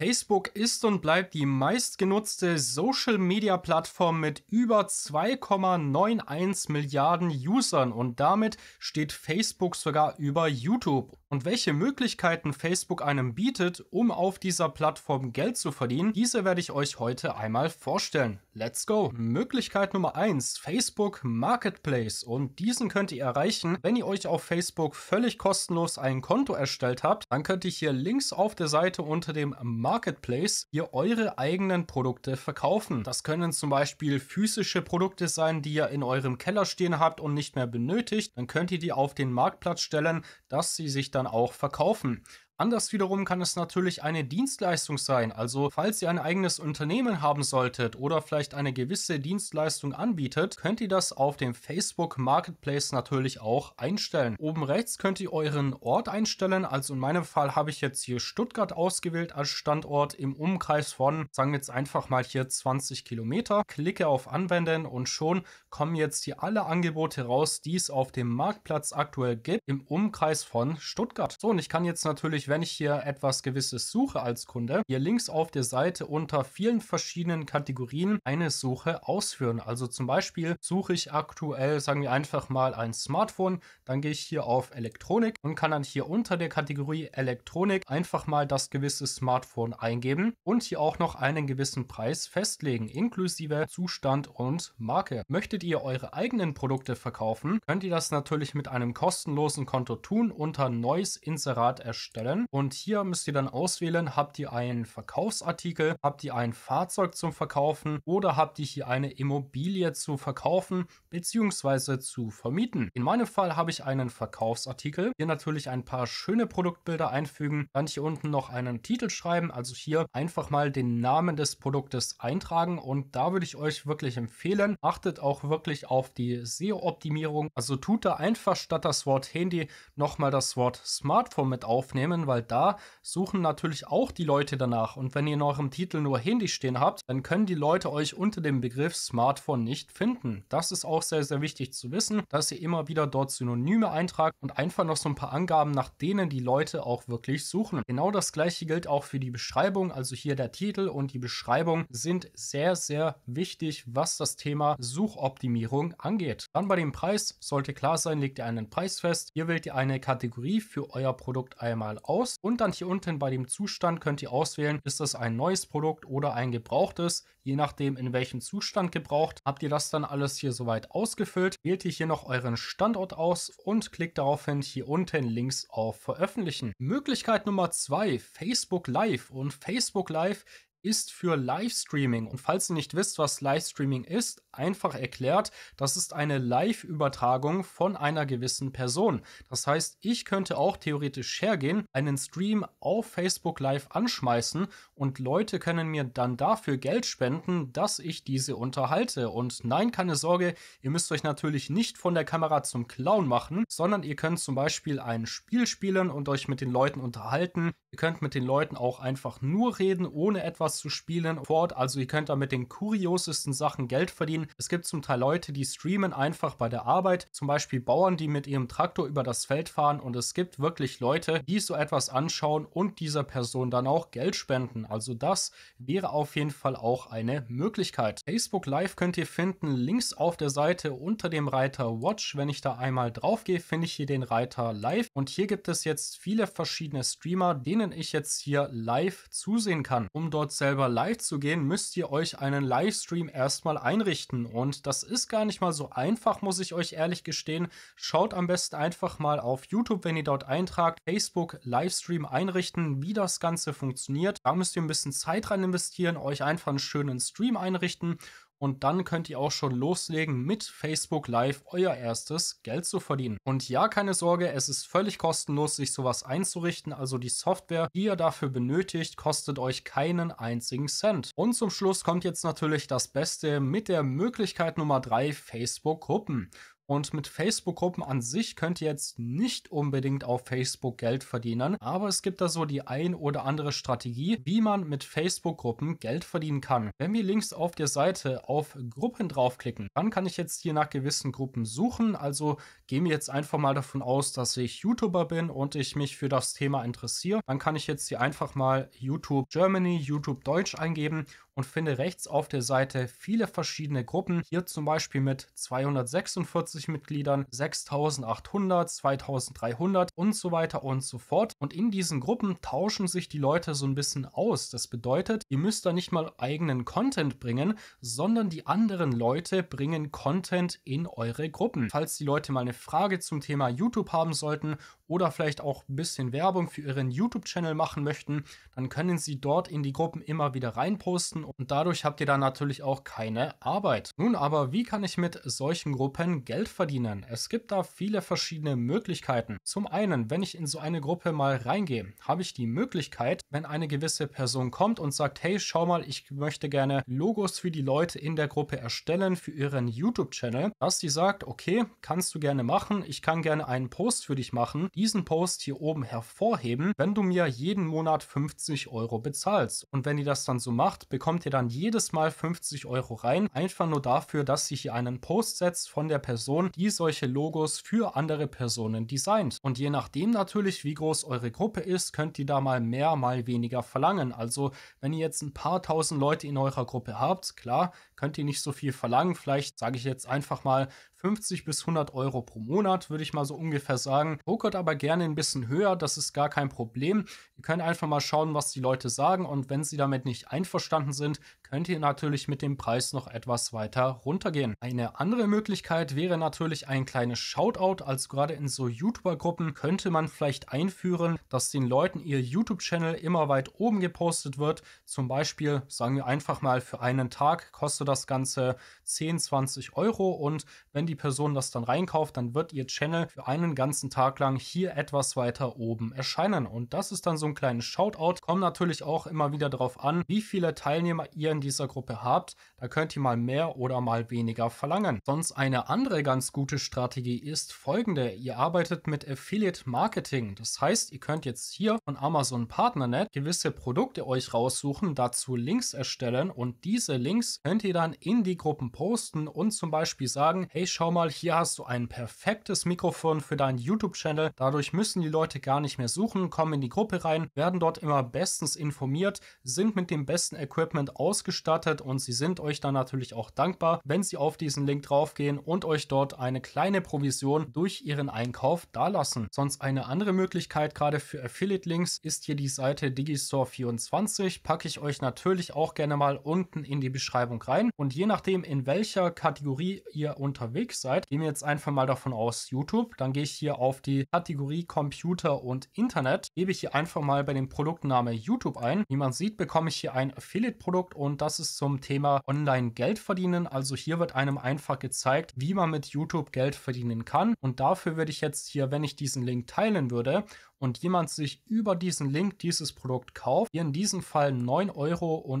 Facebook ist und bleibt die meistgenutzte Social-Media-Plattform mit über 2,91 Milliarden Usern und damit steht Facebook sogar über YouTube. Und welche Möglichkeiten Facebook einem bietet, um auf dieser Plattform Geld zu verdienen, diese werde ich euch heute einmal vorstellen. Let's go! Möglichkeit Nummer 1, Facebook Marketplace und diesen könnt ihr erreichen, wenn ihr euch auf Facebook völlig kostenlos ein Konto erstellt habt, dann könnt ihr hier links auf der Seite unter dem Marketplace Marketplace ihr eure eigenen Produkte verkaufen. Das können zum Beispiel physische Produkte sein, die ihr in eurem Keller stehen habt und nicht mehr benötigt. Dann könnt ihr die auf den Marktplatz stellen, dass sie sich dann auch verkaufen. Anders wiederum kann es natürlich eine Dienstleistung sein. Also falls ihr ein eigenes Unternehmen haben solltet oder vielleicht eine gewisse Dienstleistung anbietet, könnt ihr das auf dem Facebook Marketplace natürlich auch einstellen. Oben rechts könnt ihr euren Ort einstellen. Also in meinem Fall habe ich jetzt hier Stuttgart ausgewählt als Standort im Umkreis von, sagen wir jetzt einfach mal hier 20 Kilometer. Klicke auf Anwenden und schon kommen jetzt hier alle Angebote raus, die es auf dem Marktplatz aktuell gibt im Umkreis von Stuttgart. So, und ich kann jetzt natürlich wenn ich hier etwas Gewisses suche als Kunde, hier links auf der Seite unter vielen verschiedenen Kategorien eine Suche ausführen. Also zum Beispiel suche ich aktuell, sagen wir einfach mal ein Smartphone, dann gehe ich hier auf Elektronik und kann dann hier unter der Kategorie Elektronik einfach mal das gewisse Smartphone eingeben und hier auch noch einen gewissen Preis festlegen, inklusive Zustand und Marke. Möchtet ihr eure eigenen Produkte verkaufen, könnt ihr das natürlich mit einem kostenlosen Konto tun, unter Neues Inserat erstellen an. Und hier müsst ihr dann auswählen, habt ihr einen Verkaufsartikel, habt ihr ein Fahrzeug zum Verkaufen oder habt ihr hier eine Immobilie zu verkaufen bzw. zu vermieten. In meinem Fall habe ich einen Verkaufsartikel. Hier natürlich ein paar schöne Produktbilder einfügen, dann hier unten noch einen Titel schreiben, also hier einfach mal den Namen des Produktes eintragen und da würde ich euch wirklich empfehlen, achtet auch wirklich auf die SEO-Optimierung, also tut da einfach statt das Wort Handy nochmal das Wort Smartphone mit aufnehmen, Regenwald da, suchen natürlich auch die Leute danach. Und wenn ihr in eurem Titel nur Handy stehen habt, dann können die Leute euch unter dem Begriff Smartphone nicht finden. Das ist auch sehr, sehr wichtig zu wissen, dass ihr immer wieder dort Synonyme eintragt und einfach noch so ein paar Angaben, nach denen die Leute auch wirklich suchen. Genau das gleiche gilt auch für die Beschreibung. Also hier der Titel und die Beschreibung sind sehr, sehr wichtig, was das Thema Suchoptimierung angeht. Dann bei dem Preis sollte klar sein, legt ihr einen Preis fest. Hier wählt ihr eine Kategorie für euer Produkt einmal aus raus und dann hier unten bei dem Zustand könnt ihr auswählen, ist das ein neues Produkt oder ein gebrauchtes. Je nachdem, in welchem Zustand gebraucht, habt ihr das dann alles hier soweit ausgefüllt. Wählt ihr hier noch euren Standort aus und klickt daraufhin hier unten links auf Veröffentlichen. Möglichkeit Nummer zwei: Facebook Live. Und Facebook Live ist für Livestreaming. Und falls ihr nicht wisst, was Livestreaming ist, einfach erklärt, das ist eine Live-Übertragung von einer gewissen Person. Das heißt, ich könnte auch theoretisch hergehen, einen Stream auf Facebook Live anschmeißen und Leute können mir dann dafür Geld spenden, dass ich diese unterhalte. Und nein, keine Sorge, ihr müsst euch natürlich nicht von der Kamera zum Clown machen, sondern ihr könnt zum Beispiel ein Spiel spielen und euch mit den Leuten unterhalten. Ihr könnt mit den Leuten auch einfach nur reden, ohne etwas Spaß zu spielen vor Ort. Also ihr könnt da mit den kuriosesten Sachen Geld verdienen. Es gibt zum Teil Leute, die streamen einfach bei der Arbeit. Zum Beispiel Bauern, die mit ihrem Traktor über das Feld fahren. Und es gibt wirklich Leute, die so etwas anschauen und dieser Person dann auch Geld spenden. Also das wäre auf jeden Fall auch eine Möglichkeit. Facebook Live könnt ihr finden links auf der Seite unter dem Reiter Watch. Wenn ich da einmal drauf gehe, finde ich hier den Reiter Live. Und hier gibt es jetzt viele verschiedene Streamer, denen ich jetzt hier live zusehen kann, um dort selber live zu gehen, müsst ihr euch einen Livestream erstmal einrichten. Und das ist gar nicht mal so einfach, muss ich euch ehrlich gestehen. Schaut am besten einfach mal auf YouTube, wenn ihr dort eintragt, Facebook Livestream einrichten, wie das Ganze funktioniert. Da müsst ihr ein bisschen Zeit rein investieren, euch einfach einen schönen Stream einrichten und dann könnt ihr auch schon loslegen mit Facebook Live euer erstes Geld zu verdienen. Und ja, keine Sorge, es ist völlig kostenlos, sich sowas einzurichten. Also die Software, die ihr dafür benötigt, kostet euch keinen einzigen Cent. Und zum Schluss kommt jetzt natürlich das Beste mit der Möglichkeit Nummer 3, Facebook Gruppen. Und mit Facebook-Gruppen an sich könnt ihr jetzt nicht unbedingt auf Facebook Geld verdienen, aber es gibt da so die ein oder andere Strategie, wie man mit Facebook-Gruppen Geld verdienen kann. Wenn wir links auf der Seite auf Gruppen draufklicken, dann kann ich jetzt hier nach gewissen Gruppen suchen. Also gehen wir jetzt einfach mal davon aus, dass ich YouTuber bin und ich mich für das Thema interessiere. Dann kann ich jetzt hier einfach mal YouTube Germany, YouTube Deutsch eingeben und finde rechts auf der Seite viele verschiedene Gruppen. Hier zum Beispiel mit 246 Mitgliedern, 6800, 2300 und so weiter und so fort. Und in diesen Gruppen tauschen sich die Leute so ein bisschen aus. Das bedeutet, ihr müsst da nicht mal eigenen Content bringen, sondern die anderen Leute bringen Content in eure Gruppen. Falls die Leute mal eine Frage zum Thema YouTube haben sollten oder vielleicht auch ein bisschen Werbung für ihren YouTube-Channel machen möchten, dann können sie dort in die Gruppen immer wieder reinposten und dadurch habt ihr dann natürlich auch keine Arbeit. Nun aber, wie kann ich mit solchen Gruppen Geld verdienen? Es gibt da viele verschiedene Möglichkeiten. Zum einen, wenn ich in so eine Gruppe mal reingehe, habe ich die Möglichkeit, wenn eine gewisse Person kommt und sagt, hey, schau mal, ich möchte gerne Logos für die Leute in der Gruppe erstellen für ihren YouTube-Channel, dass sie sagt, okay, kannst du gerne machen, ich kann gerne einen Post für dich machen, diesen Post hier oben hervorheben, wenn du mir jeden Monat 50 Euro bezahlst. Und wenn ihr das dann so macht, bekommt ihr dann jedes Mal 50 Euro rein, einfach nur dafür, dass sich hier einen Post setzt von der Person, die solche Logos für andere Personen designt. Und je nachdem natürlich, wie groß eure Gruppe ist, könnt ihr da mal mehr, mal weniger verlangen. Also wenn ihr jetzt ein paar tausend Leute in eurer Gruppe habt, klar, könnt ihr nicht so viel verlangen. Vielleicht sage ich jetzt einfach mal 50 bis 100 Euro pro Monat, würde ich mal so ungefähr sagen. Pokert aber gerne ein bisschen höher, das ist gar kein Problem. Ihr könnt einfach mal schauen, was die Leute sagen und wenn sie damit nicht einverstanden sind, könnt ihr natürlich mit dem Preis noch etwas weiter runtergehen. Eine andere Möglichkeit wäre natürlich ein kleines Shoutout, also gerade in so YouTuber-Gruppen könnte man vielleicht einführen, dass den Leuten ihr YouTube-Channel immer weit oben gepostet wird. Zum Beispiel, sagen wir einfach mal, für einen Tag kostet das Ganze 10, 20 Euro und wenn die die Person das dann reinkauft, dann wird ihr Channel für einen ganzen Tag lang hier etwas weiter oben erscheinen. Und das ist dann so ein kleines Shoutout. Kommt natürlich auch immer wieder darauf an, wie viele Teilnehmer ihr in dieser Gruppe habt. Da könnt ihr mal mehr oder mal weniger verlangen. Sonst eine andere ganz gute Strategie ist folgende. Ihr arbeitet mit Affiliate Marketing. Das heißt, ihr könnt jetzt hier von Amazon Partnernet gewisse Produkte euch raussuchen, dazu Links erstellen und diese Links könnt ihr dann in die Gruppen posten und zum Beispiel sagen, hey, schau schau mal, hier hast du ein perfektes Mikrofon für deinen YouTube-Channel. Dadurch müssen die Leute gar nicht mehr suchen, kommen in die Gruppe rein, werden dort immer bestens informiert, sind mit dem besten Equipment ausgestattet und sie sind euch dann natürlich auch dankbar, wenn sie auf diesen Link draufgehen und euch dort eine kleine Provision durch ihren Einkauf dalassen. Sonst eine andere Möglichkeit gerade für Affiliate-Links ist hier die Seite Digistore24. Packe ich euch natürlich auch gerne mal unten in die Beschreibung rein. Und je nachdem, in welcher Kategorie ihr unterwegs unterwegs seid. Gehen wir jetzt einfach mal davon aus YouTube. Dann gehe ich hier auf die Kategorie Computer und Internet. Gebe ich hier einfach mal bei dem Produktname YouTube ein. Wie man sieht, bekomme ich hier ein Affiliate-Produkt und das ist zum Thema Online-Geld verdienen. Also hier wird einem einfach gezeigt, wie man mit YouTube Geld verdienen kann. Und dafür würde ich jetzt hier, wenn ich diesen Link teilen würde und jemand sich über diesen Link dieses Produkt kauft, hier in diesem Fall 9,78 Euro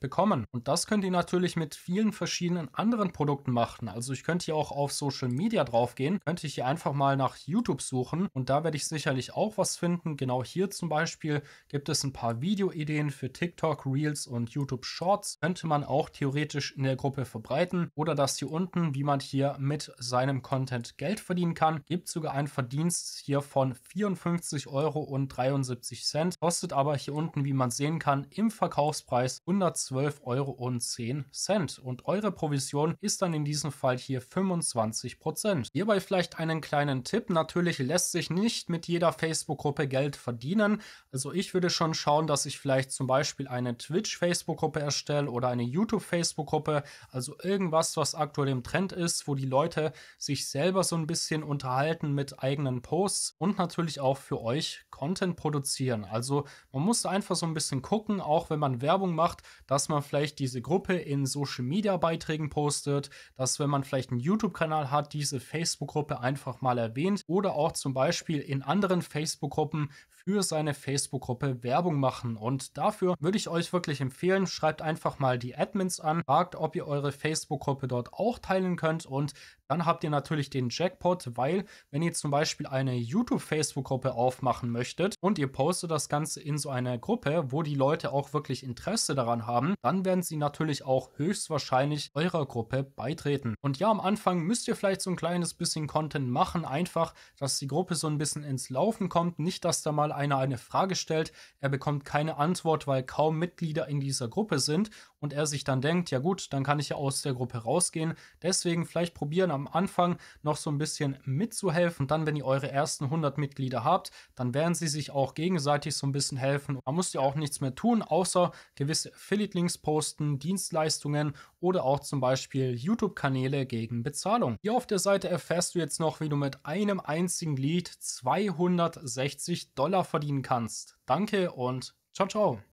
bekommen. Und das könnt ihr natürlich mit vielen verschiedenen anderen Produkten machen machen. Also ich könnte hier auch auf Social Media draufgehen, könnte ich hier einfach mal nach YouTube suchen und da werde ich sicherlich auch was finden. Genau hier zum Beispiel gibt es ein paar Videoideen für TikTok, Reels und YouTube Shorts. Könnte man auch theoretisch in der Gruppe verbreiten oder das hier unten, wie man hier mit seinem Content Geld verdienen kann. Gibt sogar einen Verdienst hier von 54 Euro und 73 Cent. Kostet aber hier unten, wie man sehen kann, im Verkaufspreis 112 Euro und 10 Cent. Und eure Provision ist dann in diesem Fall hier 25%. Hierbei vielleicht einen kleinen Tipp. Natürlich lässt sich nicht mit jeder Facebook-Gruppe Geld verdienen. Also ich würde schon schauen, dass ich vielleicht zum Beispiel eine Twitch-Facebook-Gruppe erstelle oder eine YouTube-Facebook-Gruppe. Also irgendwas, was aktuell im Trend ist, wo die Leute sich selber so ein bisschen unterhalten mit eigenen Posts und natürlich auch für euch Content produzieren. Also man muss einfach so ein bisschen gucken, auch wenn man Werbung macht, dass man vielleicht diese Gruppe in Social Media Beiträgen postet, dass wenn man vielleicht einen YouTube-Kanal hat, diese Facebook-Gruppe einfach mal erwähnt oder auch zum Beispiel in anderen Facebook-Gruppen für seine Facebook-Gruppe Werbung machen. Und dafür würde ich euch wirklich empfehlen, schreibt einfach mal die Admins an, fragt, ob ihr eure Facebook-Gruppe dort auch teilen könnt und dann habt ihr natürlich den Jackpot, weil wenn ihr zum Beispiel eine YouTube-Facebook-Gruppe aufmachen möchtet und ihr postet das Ganze in so einer Gruppe, wo die Leute auch wirklich Interesse daran haben, dann werden sie natürlich auch höchstwahrscheinlich eurer Gruppe beitreten. Und ja, am Anfang müsst ihr vielleicht so ein kleines bisschen Content machen, einfach, dass die Gruppe so ein bisschen ins Laufen kommt, nicht, dass da mal einer eine Frage stellt, er bekommt keine Antwort, weil kaum Mitglieder in dieser Gruppe sind und er sich dann denkt, ja gut, dann kann ich ja aus der Gruppe rausgehen. Deswegen vielleicht probieren am Anfang noch so ein bisschen mitzuhelfen. Dann, wenn ihr eure ersten 100 Mitglieder habt, dann werden sie sich auch gegenseitig so ein bisschen helfen. Man muss ja auch nichts mehr tun, außer gewisse Affiliate-Links posten, Dienstleistungen oder auch zum Beispiel YouTube-Kanäle gegen Bezahlung. Hier auf der Seite erfährst du jetzt noch, wie du mit einem einzigen Lied 260 Dollar verdienen kannst. Danke und ciao, ciao.